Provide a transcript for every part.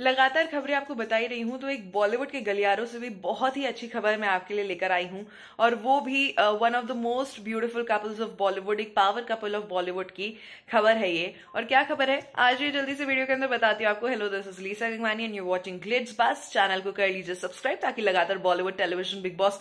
लगातार खबरें आपको बताई रही हूं तो एक बॉलीवुड के गलियारों से भी बहुत ही अच्छी खबर मैं आपके लिए लेकर आई हूं और वो भी one of the most beautiful couples of Bollywood एक पावर कपल ऑफ बॉलीवुड की खबर है ये और क्या खबर है आज ये जल्दी से वीडियो के अंदर बताती हूँ आपको hello this is Lisa Gangwani and you watching glitz बस चैनल को कर लीजिए सब्सक्राइब ताकि लगातार बॉलीवुड टेलीविजन बिग बॉस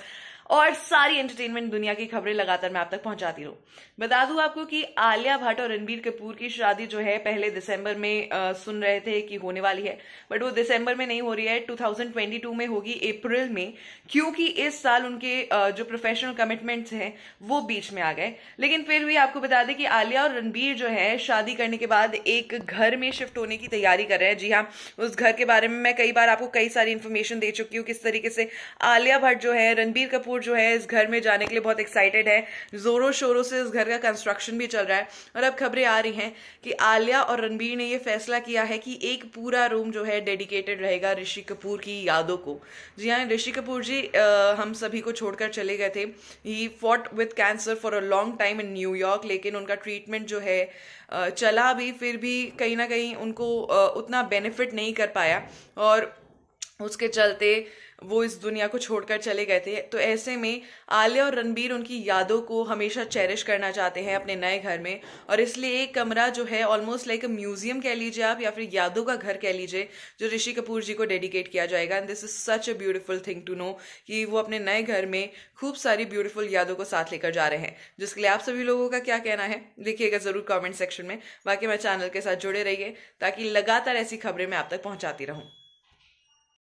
और सारी एंटरटेनमेंट दुनिया की खबरें लगातार मैं आप तक पहुंचाती रहूं बता दूं आपको कि आलिया भट्ट और रणबीर कपूर की शादी जो है पहले दिसंबर में आ, सुन रहे थे कि होने वाली है बट वो दिसंबर में नहीं हो रही है 2022 में होगी अप्रैल में क्योंकि इस साल उनके आ, जो प्रोफेशनल कमिटमेंट्स हैं वो बीच में आ गए लेकिन फिर भी आपको बता दें कि आलिया और रणबीर जो है शादी करने के बाद एक घर में शिफ्ट होने की तैयारी कर रहे हैं जी हाँ उस घर के बारे में मैं कई बार आपको कई सारी इन्फॉर्मेशन दे चुकी हूँ किस तरीके से आलिया भट्ट जो है रणबीर कपूर जो है इस घर में जाने के लिए बहुत एक्साइटेड है जोरों शोरों से इस घर का कंस्ट्रक्शन भी चल रहा है और अब खबरें आ रही हैं कि आलिया और रणबीर ने ये फैसला किया है कि एक पूरा रूम जो है डेडिकेटेड रहेगा ऋषि कपूर की यादों को जी हाँ ऋषि कपूर जी आ, हम सभी को छोड़कर चले गए थे ही fought with cancer for a long time in न्यूयॉर्क लेकिन उनका ट्रीटमेंट जो है चला भी फिर भी कहीं ना कहीं उनको उतना बेनिफिट नहीं कर पाया और उसके चलते वो इस दुनिया को छोड़कर चले गए थे तो ऐसे में आलिया और रणबीर उनकी यादों को हमेशा चेरिश करना चाहते हैं अपने नए घर में और इसलिए एक कमरा जो है ऑलमोस्ट लाइक अ म्यूजियम कह लीजिए आप या फिर यादों का घर कह लीजिए जो ऋषि कपूर जी को डेडिकेट किया जाएगा and this is such a beautiful thing to know कि वो अपने नए घर में खूब सारी ब्यूटीफुल यादों को साथ लेकर जा रहे हैं जिसके लिए आप सभी लोगों का क्या कहना है लिखिएगा ज़रूर कॉमेंट सेक्शन में बाकी मैं चैनल के साथ जुड़े रहिए ताकि लगातार ऐसी खबरें मैं आप तक पहुँचाती रहूँ